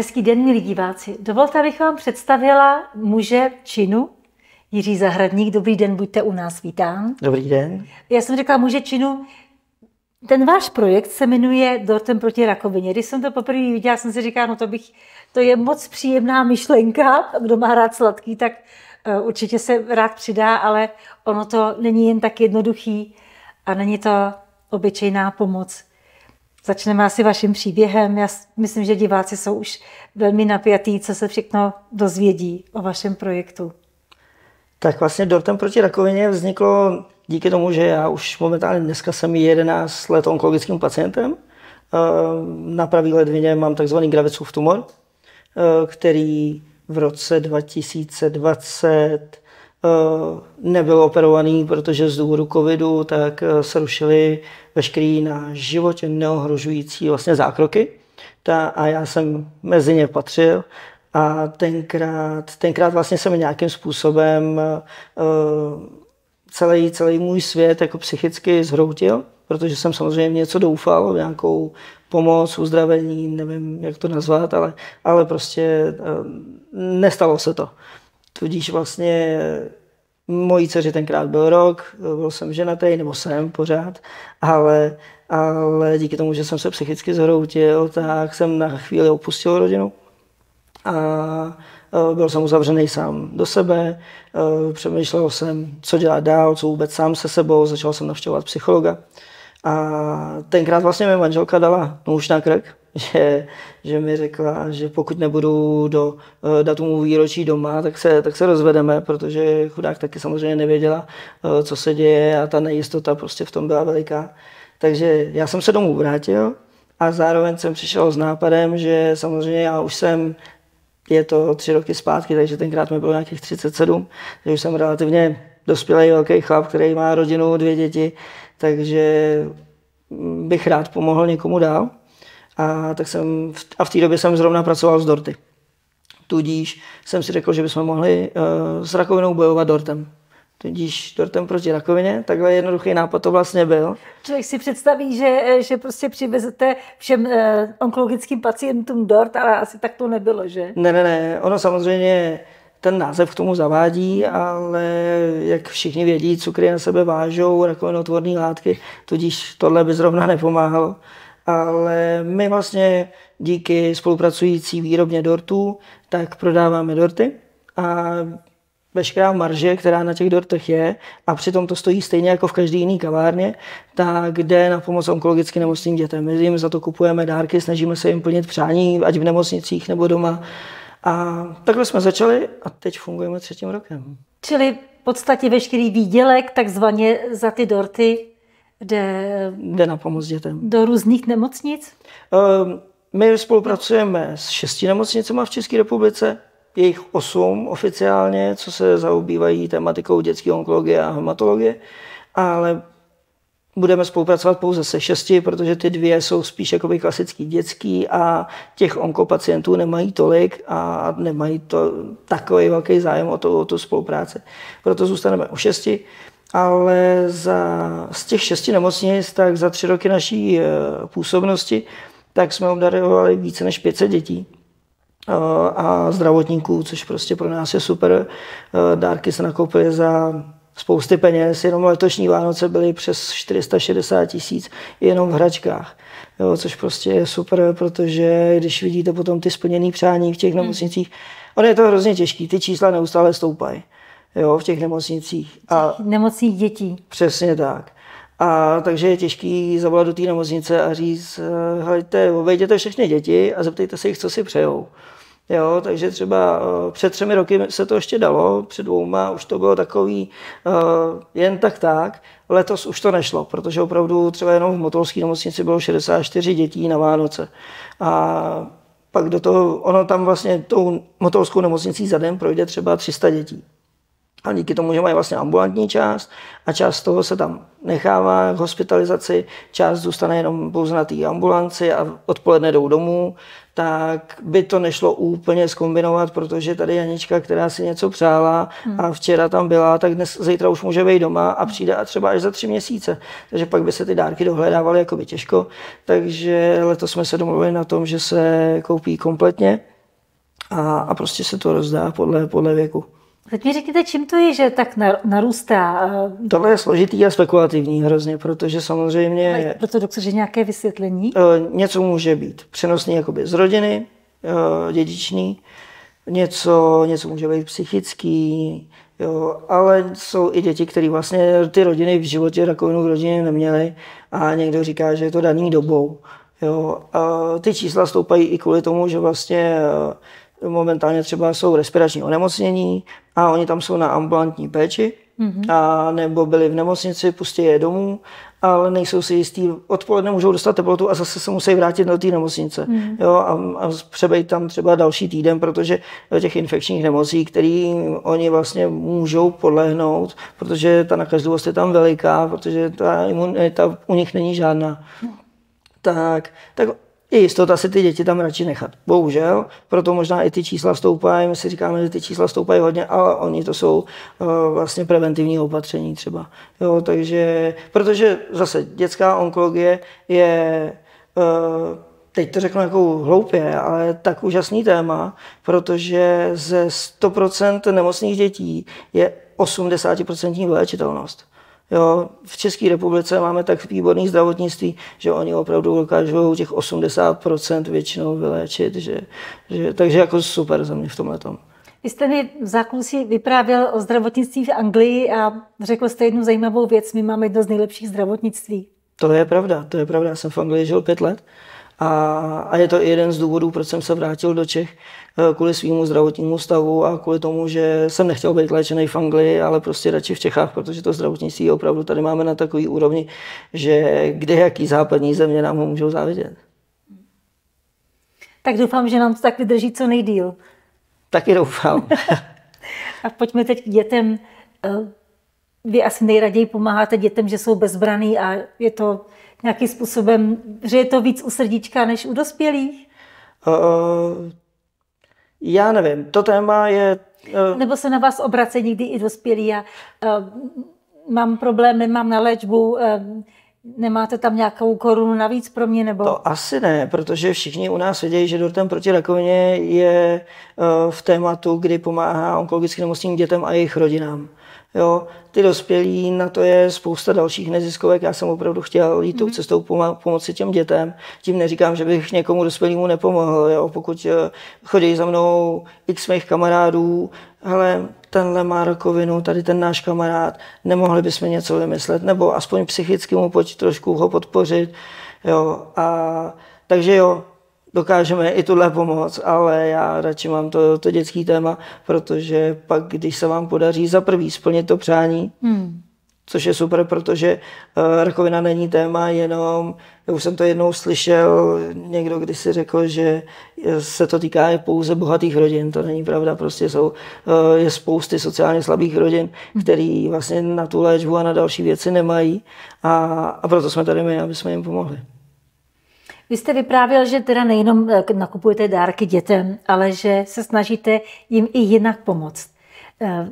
Hezký den, milí diváci. Dovolte, abych vám představila muže činu, Jiří Zahradník. Dobrý den, buďte u nás, vítám. Dobrý den. Já jsem řekla muže činu, ten váš projekt se jmenuje Dortem proti rakovině. Když jsem to poprvé viděla, jsem si říkala, no to bych, to je moc příjemná myšlenka, kdo má rád sladký, tak eh, určitě se rád přidá, ale ono to není jen tak jednoduchý a není to obyčejná pomoc Začneme asi vaším příběhem. Já myslím, že diváci jsou už velmi napjatí, co se všechno dozvědí o vašem projektu. Tak vlastně Dortem proti rakovině vzniklo díky tomu, že já už momentálně dneska jsem 11 let onkologickým pacientem. Ehm, na pravý ledvině mám takzvaný gravecův tumor, ehm, který v roce 2020 Eh, nebyl operovaný, protože z důvodu covidu tak se eh, rušily veškerý na životě neohrožující vlastně zákroky. Ta, a já jsem mezi ně patřil a tenkrát, tenkrát vlastně jsem nějakým způsobem uh, eh, celý, celý můj svět jako psychicky zhroutil, protože jsem samozřejmě něco doufal, v nějakou pomoc, uzdravení, nevím, jak to nazvat, ale, ale prostě uh, nestalo se to. Tudíž vlastně mojí dceři tenkrát byl rok, byl jsem ženatý, nebo jsem pořád, ale, ale díky tomu, že jsem se psychicky zhroutil, tak jsem na chvíli opustil rodinu a e, byl jsem uzavřený sám do sebe, e, přemýšlel jsem, co dělat dál, co vůbec sám se sebou, začal jsem navštěvovat psychologa. A tenkrát vlastně mi manželka dala nůž na krk, že, že mi řekla, že pokud nebudu do eh, datumu výročí doma, tak se, tak se rozvedeme, protože chudák taky samozřejmě nevěděla, eh, co se děje a ta nejistota prostě v tom byla veliká. Takže já jsem se domů vrátil a zároveň jsem přišel s nápadem, že samozřejmě já už jsem, je to tři roky zpátky, takže tenkrát mi bylo nějakých 37, takže už jsem relativně dospělý velký chlap, který má rodinu, dvě děti, takže mm, bych rád pomohl někomu dál. A, tak jsem, a v té době jsem zrovna pracoval s dorty. Tudíž jsem si řekl, že bychom mohli uh, s rakovinou bojovat dortem. Tudíž dortem proti rakovině, takhle jednoduchý nápad to vlastně byl. Člověk si představí, že, eh, že prostě přivezete všem uh, onkologickým pacientům dort, ale asi tak to nebylo, že? Ne, ne, ne. Ono samozřejmě ten název k tomu zavádí, ale jak všichni vědí, cukry na sebe vážou, rakovinotvorné látky, tudíž tohle by zrovna nepomáhalo ale my vlastně díky spolupracující výrobně dortů, tak prodáváme dorty a veškerá marže, která na těch dortech je, a přitom to stojí stejně jako v každé jiné kavárně, tak jde na pomoc onkologicky nemocným dětem. My jim za to kupujeme dárky, snažíme se jim plnit přání, ať v nemocnicích nebo doma. A takhle jsme začali a teď fungujeme třetím rokem. Čili v podstatě veškerý výdělek takzvaně za ty dorty Jde, jde na pomoc dětem. Do různých nemocnic? Ehm, my spolupracujeme s šesti nemocnicemi v České republice, jejich osm oficiálně, co se zaobývají tematikou dětské onkologie a hematologie, ale budeme spolupracovat pouze se šesti, protože ty dvě jsou spíš jakoby klasický dětský a těch onkopacientů nemají tolik a nemají to takový velký zájem o, to, o tu spolupráci. Proto zůstaneme u šesti ale za, z těch šesti nemocnic, tak za tři roky naší e, působnosti, tak jsme obdarovali více než 500 dětí e, a zdravotníků, což prostě pro nás je super. E, dárky se nakoupily za spousty peněz, jenom letošní Vánoce byly přes 460 tisíc jenom v hračkách. Jo, což prostě je super, protože když vidíte potom ty splněné přání v těch hmm. nemocnicích, ono je to hrozně těžké. ty čísla neustále stoupají jo, v těch nemocnicích. A nemocných dětí. Přesně tak. A takže je těžký zavolat do té nemocnice a říct, eh, hejte, obejděte všechny děti a zeptejte se jich, co si přejou. Jo, takže třeba eh, před třemi roky se to ještě dalo, před dvouma už to bylo takový eh, jen tak tak. Letos už to nešlo, protože opravdu třeba jenom v Motolské nemocnici bylo 64 dětí na Vánoce. A pak do toho, ono tam vlastně tou motolskou nemocnicí za den projde třeba 300 dětí. A díky tomu, že mají vlastně ambulantní část a část toho se tam nechává v hospitalizaci, část zůstane jenom pouze na té ambulanci a odpoledne jdou domů, tak by to nešlo úplně skombinovat, protože tady Janička, která si něco přála hmm. a včera tam byla, tak dnes, zítra už může být doma a hmm. přijde a třeba až za tři měsíce. Takže pak by se ty dárky dohledávaly by těžko. Takže letos jsme se domluvili na tom, že se koupí kompletně a, a prostě se to rozdá podle, podle věku. Teď mi řekněte, čím to je, že tak narůstá? Tohle je složitý a spekulativní hrozně, protože samozřejmě... Ale proto doktor, že nějaké vysvětlení? Eh, něco může být přenosný jakoby z rodiny, eh, dědičný, něco, něco může být psychický, jo, ale jsou i děti, které vlastně ty rodiny v životě rakovinu v rodině neměly a někdo říká, že je to daný dobou. Jo. A ty čísla stoupají i kvůli tomu, že vlastně eh, momentálně třeba jsou respirační onemocnění a oni tam jsou na ambulantní péči, mm-hmm. a nebo byli v nemocnici, pustí je domů, ale nejsou si jistý, odpoledne můžou dostat teplotu a zase se musí vrátit do té nemocnice. Mm. Jo, a, a přebejt tam třeba další týden, protože těch infekčních nemocí, který oni vlastně můžou podlehnout, protože ta nakažlivost je tam veliká, protože ta imunita u nich není žádná. Mm. Tak, tak je jistota si ty děti tam radši nechat. Bohužel, proto možná i ty čísla stoupají, my si říkáme, že ty čísla stoupají hodně, ale oni to jsou uh, vlastně preventivní opatření třeba. Jo, takže, protože zase dětská onkologie je uh, teď to řeknu jako hloupě, ale tak úžasný téma, protože ze 100% nemocných dětí je 80% léčitelnost. Jo, v České republice máme tak výborné zdravotnictví, že oni opravdu dokážou těch 80% většinou vyléčit. Že, že, takže jako super za mě v tomhle tom. Vy jste mi v zákulisí vyprávěl o zdravotnictví v Anglii a řekl jste jednu zajímavou věc. My máme jedno z nejlepších zdravotnictví. To je pravda, to je pravda. Já jsem v Anglii žil pět let a, a je to jeden z důvodů, proč jsem se vrátil do Čech, eh, kvůli svýmu zdravotnímu stavu a kvůli tomu, že jsem nechtěl být léčený v Anglii, ale prostě radši v Čechách, protože to zdravotnictví opravdu tady máme na takový úrovni, že kde jaký západní země nám ho můžou závidět. Tak doufám, že nám to tak vydrží co nejdíl. Taky doufám. a pojďme teď k dětem. Eh, vy asi nejraději pomáháte dětem, že jsou bezbraný a je to nějakým způsobem, že je to víc u srdíčka než u dospělých? Uh, já nevím, to téma je... Uh... Nebo se na vás obrace někdy i dospělí a uh, eh, mám problémy, mám na léčbu, uh, Nemáte tam nějakou korunu navíc pro mě? nebo? To asi ne, protože všichni u nás vědějí, že dortem proti rakovině je eh, v tématu, kdy pomáhá onkologicky nemocným dětem a jejich rodinám. Jo, ty dospělí, na to je spousta dalších neziskovek. Já jsem opravdu chtěl jít mm-hmm. tou mhm. cestou pomoci těm dětem. Tím neříkám, že bych někomu dospělému nepomohl. Jo. Pokud eh, chodí za mnou x mých kamarádů, hele, tenhle má rakovinu, tady ten náš kamarád, nemohli bychom něco vymyslet, nebo aspoň psychicky mu pojď trošku ho podpořit, jo, a takže jo, dokážeme i tuhle pomoc, ale já radši mám to, to dětský téma, protože pak, když se vám podaří za prvý splnit to přání, hmm což je super, protože eh, rakovina není téma jenom, už jsem to jednou slyšel, někdo když si řekl, že eh, se to týká pouze bohatých rodin, to není pravda, prostě jsou, eh, je spousty sociálně slabých rodin, mhm. který vlastně na tu léčbu a na další věci nemají a, a proto jsme tady my, aby jsme jim pomohli. Vy jste vyprávěl, že teda nejenom nakupujete dárky dětem, ale že se snažíte jim i jinak pomoct.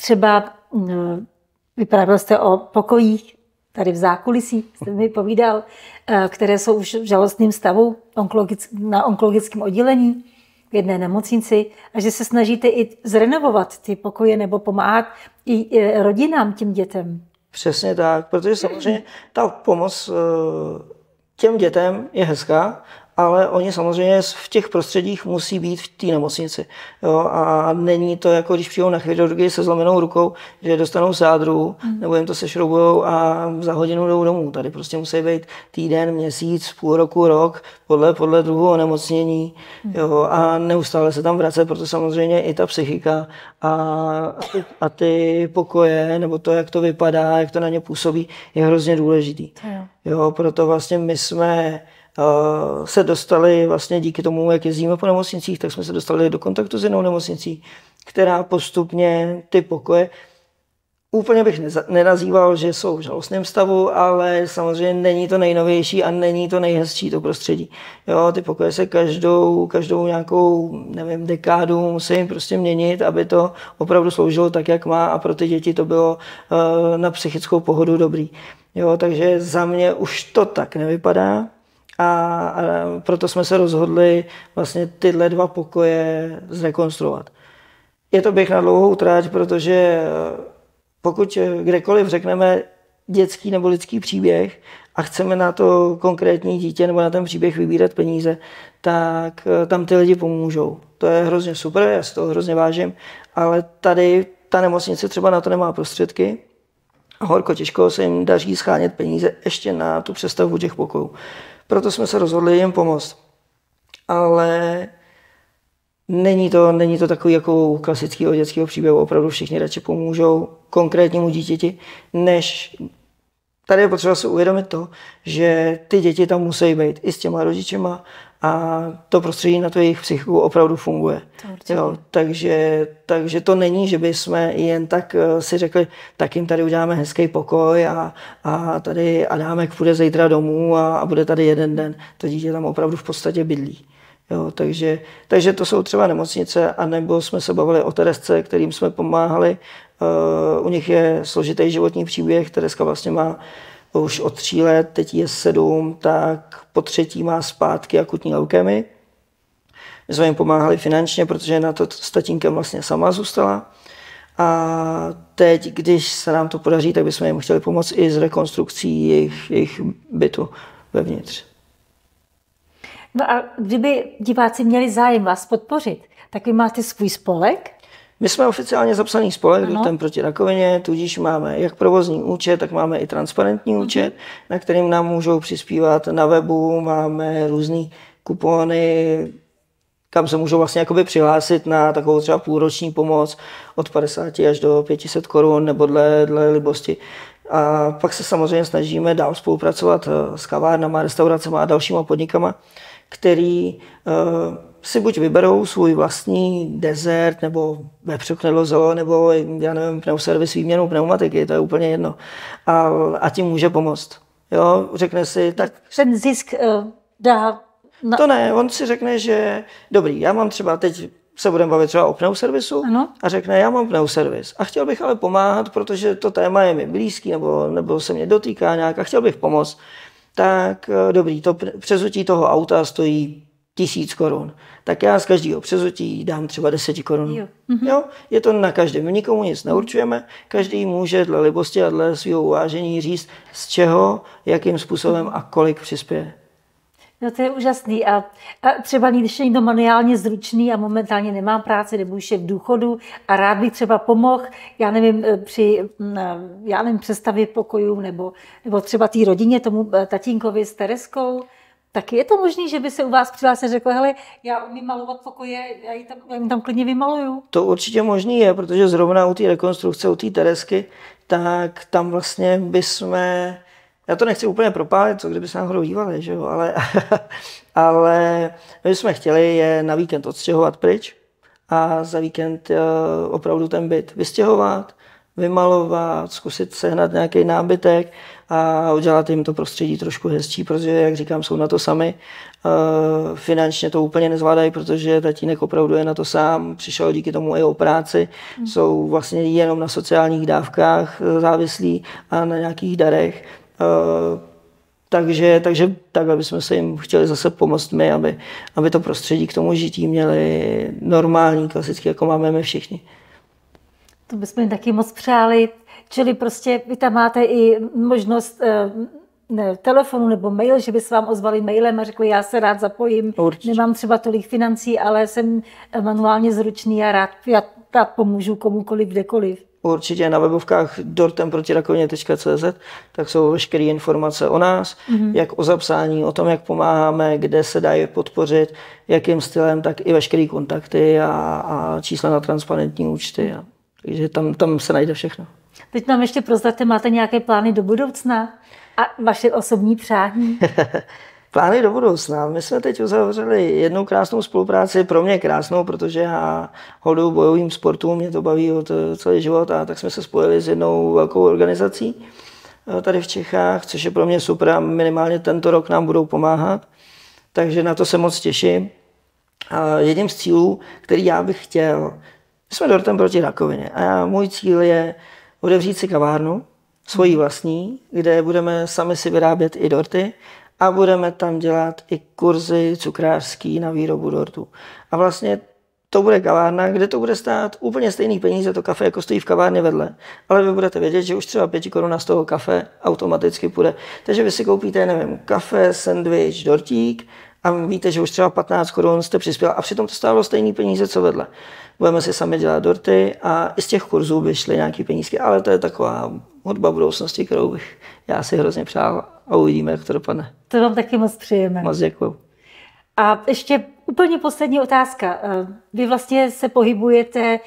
Třeba mm, Vyprávěl jste o pokojích tady v zákulisí, jste mi povídal, eh, které jsou už v žalostném stavu na onkologickém oddělení v jedné nemocnici a že se snažíte i zrenovovat ty pokoje nebo pomáhat i eh, rodinám, tím dětem. Přesně tak, protože samozřejmě ta pomoc eh, těm dětem je hezká, ale oni samozřejmě v těch prostředích musí být v té nemocnici. Jo? A není to jako, když přijou na chirurgii se zlomenou rukou, že dostanou sádru, mm. nebo jim to sešroubujou a za hodinu jdou domů. Tady prostě musí být týden, měsíc, půl roku, rok, podle, podle druhu onemocnění. Mm. Jo? A neustále se tam vracet, protože samozřejmě i ta psychika a, a, ty, pokoje, nebo to, jak to vypadá, jak to na ně působí, je hrozně důležitý. jo, proto vlastně my jsme Eh, se dostali vlastně díky tomu, jak jezdíme po nemocnicích, tak jsme se dostali do kontaktu s jinou nemocnicí, která postupně ty pokoje, úplně bych nenazýval, že jsou v žalostném stavu, ale samozřejmě není to nejnovější a není to nejhezčí to prostředí. Jo, ty pokoje se každou, každou nějakou, nevím, dekádu musí prostě měnit, aby to opravdu sloužilo tak, jak má a pro ty děti to bylo uh, na psychickou pohodu dobrý. Jo, takže za mě už to tak nevypadá, a, proto jsme se rozhodli vlastně tyhle dva pokoje zrekonstruovat. Je to běh na dlouhou tráť, protože e, pokud e, kdekoliv řekneme dětský nebo lidský příběh a chceme na to konkrétní dítě nebo na ten příběh vybírat peníze, tak e, tam ty lidi pomůžou. To je hrozně super, já si to hrozně vážím, ale tady ta nemocnice třeba na to nemá prostředky, horko těžko se jim daří schánět peníze ještě na tu přestavbu těch pokojů proto jsme se rozhodli jim pomoct. Ale není to, není to takový jako u klasického dětského příběhu, opravdu všichni radši pomůžou konkrétnímu dítěti, než tady je potřeba si uvědomit to, že ty děti tam musí být i s těma rodičima a to prostředí na tu jejich psychiku opravdu funguje. To jo, takže, takže to není, že bychom jen tak eh, si řekli, tak jim tady uděláme hezký pokoj a, a tady Adámek půjde zítra domů a, a bude tady jeden den. To dítě tam opravdu v podstatě bydlí. Jo, takže, takže to jsou třeba nemocnice, anebo jsme se bavili o Teresce, kterým jsme pomáhali. Uh, u nich je složitý životní příběh. Tereska vlastně má už od tří let, teď je sedm, tak po třetí má zpátky akutní leukémy. My jsme jim pomáhali finančně, protože na to s tatínkem vlastně sama zůstala. A teď, když se nám to podaří, tak bychom jim chtěli pomoct i s rekonstrukcí jejich, jejich bytu vevnitř. No a kdyby diváci měli zájem vás podpořit, tak vy máte svůj spolek, my jsme oficiálně zapsaný spolek ano. ten proti rakovině, tudíž máme jak provozní účet, tak máme i transparentní uh-huh. účet, na kterým nám můžou přispívat na webu, máme různé kupony, kam se můžou vlastně jakoby přihlásit na takovou třeba půlroční pomoc od 50 až do 500 korun nebo dle, dle libosti. A pak se samozřejmě snažíme dál spolupracovat eh, s kavárnama, restauracemi a dalšíma podnikama, který uh, si buď vyberou svůj vlastní dezert nebo vepřoknedlo zoo, nebo já nevím, pneuservis výměnou pneumatiky, to je úplně jedno. A, a tím může pomoct. Jo, řekne si, tak... Ten zisk uh, dá... Na... To ne, on si řekne, že dobrý, já mám třeba teď se budeme bavit třeba o pneuservisu ano. a řekne, já mám pneuservis a chtěl bych ale pomáhat, protože to téma je mi blízký nebo, nebo se mě dotýká nějak a chtěl bych pomoct, tak eh, dobrý, to přezutí toho auta stojí tisíc korun, tak já z každého přezutí dám třeba 10 korun. Jo. Mhm. jo. Je to na každém, my nikomu nic neurčujeme, každý může dle libosti a dle svého uvážení říct, z čeho, jakým způsobem a kolik přispěje. No to je úžasný. A, a třeba když je někdo manuálně zručný a momentálně nemá práci, nebo už je v důchodu a rád bych třeba pomohl, já nevím, eh, při mm, eh, já nevím, přestavě pokojů, nebo, nebo třeba té rodině, tomu eh, tatínkovi s Tereskou tak je to možné, že by se u vás přihlásil a řekl, hele, já umím malovat pokoje, já jim tam, já jim tam klidně vymaluju. To určitě možný je, protože zrovna u té rekonstrukce, u té Teresky, tak tam vlastně bychom, já to nechci úplně propálit, co kdyby se náhodou dívali, že jo, ale, ale my jsme chtěli je na víkend odstěhovat pryč a za víkend eh, opravdu ten byt vystěhovat, vymalovat, zkusit sehnat nějaký nábytek a udělat jim to prostředí trošku hezčí, protože, jak říkám, jsou na to sami. E, finančně to úplně nezvládají, protože tatínek opravdu je na to sám, přišel díky tomu i o práci, mm. jsou vlastně jenom na sociálních dávkách eh, závislí a na nějakých darech. E, takže, takže aby jsme se jim chtěli zase pomoct my, aby, aby to prostředí k tomu žití měli normální, klasicky, jako máme my všichni. To bychom jim taky moc přáli. Čili prostě vy tam máte i možnost eh, ne, telefonu nebo mail, že by se vám ozvali mailem a řekli, já se rád zapojím, Určitě. nemám třeba tolik financí, ale jsem manuálně zručný a rád, já, rád pomůžu komukoliv, kdekoliv. Určitě na webovkách dortemprotirakovině.cz tak jsou veškeré informace o nás, mm-hmm. jak o zapsání, o tom, jak pomáháme, kde se dá je podpořit, jakým stylem, tak i veškeré kontakty a, a čísla na transparentní účty. A... Takže tam, tam se najde všechno. Teď nám ještě prozdáte, máte nějaké plány do budoucna a vaše osobní přání? plány do budoucna. My jsme teď uzavřeli jednu krásnou spolupráci, pro mě krásnou, protože já hodu bojovým sportům, mě to baví od celý život a tak jsme se spojili s jednou velkou organizací eh, tady v Čechách, což je pro mě super a minimálně tento rok nám budou pomáhat. Takže na to se moc těším. A jedním z cílů, který já bych chtěl, my jsme dortem proti rakovině a já, můj cíl je otevřít si kavárnu, svoji mhm. vlastní, kde budeme sami si vyrábět i dorty a budeme tam dělat i kurzy cukrářský na výrobu dortů. A vlastně to bude kavárna, kde to bude stát úplně stejný peníze to kafe, jako stojí v kavárně vedle. Ale vy budete vědět, že už třeba 5 koruna z toho kafe automaticky půjde. Takže vy si koupíte, nevím, kafe, sandwich, dortík a víte, že už třeba 15 korun jste přispěl a přitom to stálo stejný peníze, co vedle. Budeme si sami dělat dorty a i z těch kurzů by šly nějaké penízky, ale to je taková hodba budoucnosti, kterou bych já si hrozně přál a uvidíme, jak to dopadne. To vám taky moc přijeme. Moc děkuju. A ještě úplně poslední otázka. Vy vlastně se pohybujete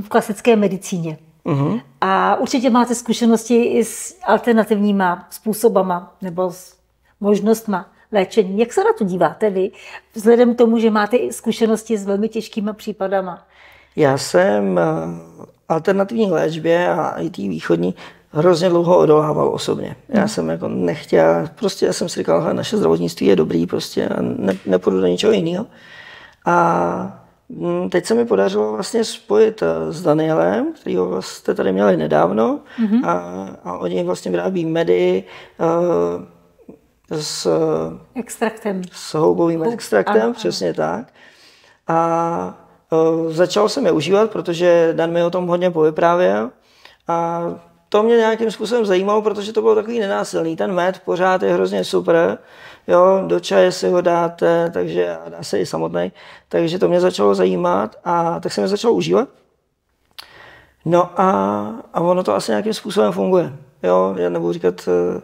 v klasické medicíně. Uhum. A určitě máte zkušenosti i s alternativníma způsobama nebo s možnostma léčení. Jak se na to díváte vy, vzhledem k tomu, že máte zkušenosti s velmi těžkými případama? Já jsem eh, alternativní léčbě a i té východní hrozně dlouho odolával osobně. Já hmm. jsem jako nechtěl, prostě já jsem si říkal, že naše zdravotnictví je dobrý, prostě ne, nepůjdu do ničeho jiného. A mm, teď se mi podařilo vlastně spojit eh, s Danielem, ho jste tady měli nedávno mm-hmm. a, a oni vlastně vyrábí medy, uh, s extraktem. S houbovým Houb, extraktem, ano, přesně tak. A uh, začal jsem je užívat, protože Dan mi o tom hodně povyprávěl. A to mě nějakým způsobem zajímalo, protože to bylo takový nenásilný. Ten med pořád je hrozně super. Jo, do čaje si ho dáte, takže dá se i samotný. Takže to mě začalo zajímat a tak jsem je začal užívat. No a, a ono to asi nějakým způsobem funguje. Jo, já nebudu říkat, e,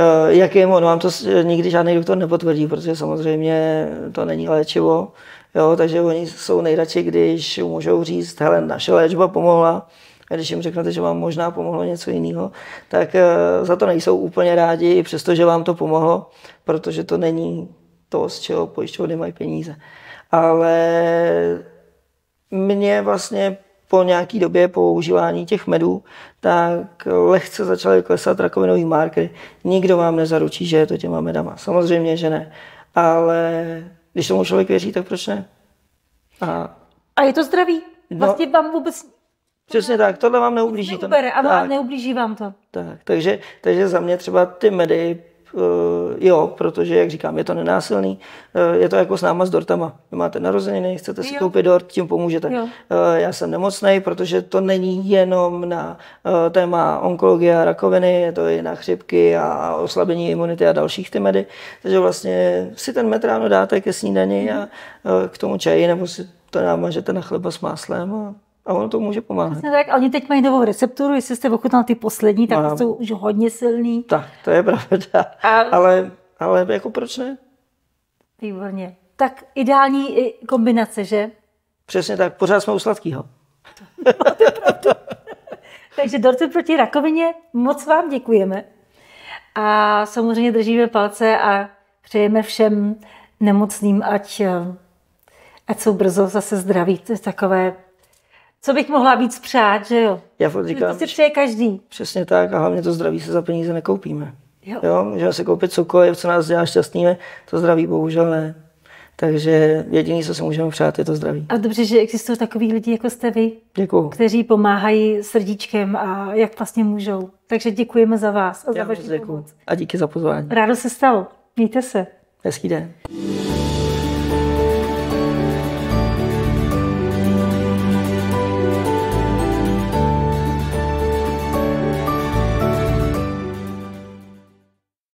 Eh, jakým, no vám to nikdy žádný doktor nepotvrdí, protože samozřejmě to není léčivo, jo, takže oni jsou nejradši, když můžou říct, hele, naše léčba pomohla, a když jim řeknete, že vám možná pomohlo něco jiného, tak eh, za to nejsou úplně rádi, přestože vám to pomohlo, protože to není to, z čeho pojišťovny mají peníze. Ale mě vlastně po nějaké době po užívání těch medů, tak lehce začaly klesat rakovinové markery. Nikdo vám nezaručí, že je to těma medama. Samozřejmě, že ne. Ale když tomu člověk věří, tak proč ne? A, a je to zdraví? No. Vlastně no, vám vůbec... Přesně tak, tohle vám neublíží. Neubere, to. A tak, neublíží vám to. Tak, takže, takže za mě třeba ty medy Eh, jo, protože, jak říkám, je to nenásilný, eh, je to jako s náma s dortama. Vy máte narozeniny, chcete si jo. koupit dort, tím pomůžete. Jo. Eh, já jsem nemocný, protože to není jenom na téma onkologie a rakoviny, je to i na chřipky a oslabení imunity a dalších ty medy. Takže vlastně si ten ráno dáte ke snídani a mhm. k tomu čaji, nebo si to námažete na chleba s máslem a a ono to může pomáhat. Přesně tak, oni teď mají novou recepturu, jestli jste ochutnal ty poslední, tak Mám. jsou už hodně silný. Tak, to je pravda, a... ale, ale jako proč ne? Výborně. Tak ideální eh, kombinace, že? Přesně tak, pořád jsme u sladkého. Takže dorce proti rakovině, moc vám děkujeme. A samozřejmě držíme palce a přejeme všem nemocným, ať, eh, ať jsou brzo zase zdraví. To je takové co bych mohla víc přát, že jo? Já furt říkám, to si přeje každý. Přesně tak a hlavně to zdraví se za peníze nekoupíme. Jo. jo můžeme si koupit cokoliv, co nás dělá šťastnými, to zdraví bohužel ne. Takže jediné, co si můžeme přát, je to zdraví. A dobře, že existují takový lidi, jako jste vy, děkuju. kteří pomáhají srdíčkem a jak vlastně můžou. Takže děkujeme za vás a Já za vaši pomoc. A díky za pozvání. Rádo se stalo. Mějte se. Hezký den.